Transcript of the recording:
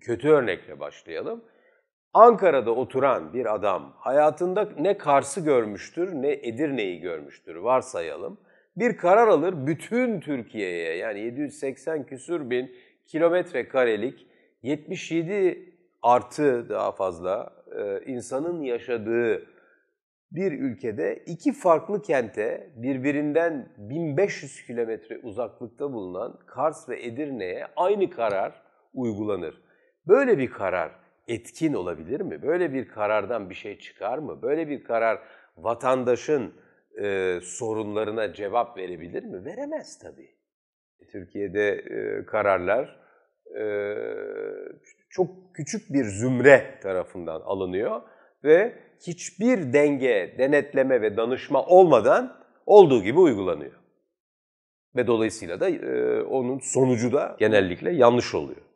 kötü örnekle başlayalım. Ankara'da oturan bir adam hayatında ne Kars'ı görmüştür ne Edirne'yi görmüştür varsayalım. Bir karar alır bütün Türkiye'ye yani 780 küsür bin kilometre karelik 77 artı daha fazla e, insanın yaşadığı bir ülkede iki farklı kente birbirinden 1500 kilometre uzaklıkta bulunan Kars ve Edirne'ye aynı karar uygulanır. Böyle bir karar etkin olabilir mi? Böyle bir karardan bir şey çıkar mı? Böyle bir karar vatandaşın e, sorunlarına cevap verebilir mi? Veremez tabii. E, Türkiye'de e, kararlar e, çok küçük bir zümre tarafından alınıyor ve hiçbir denge, denetleme ve danışma olmadan olduğu gibi uygulanıyor. Ve dolayısıyla da e, onun sonucu da genellikle yanlış oluyor.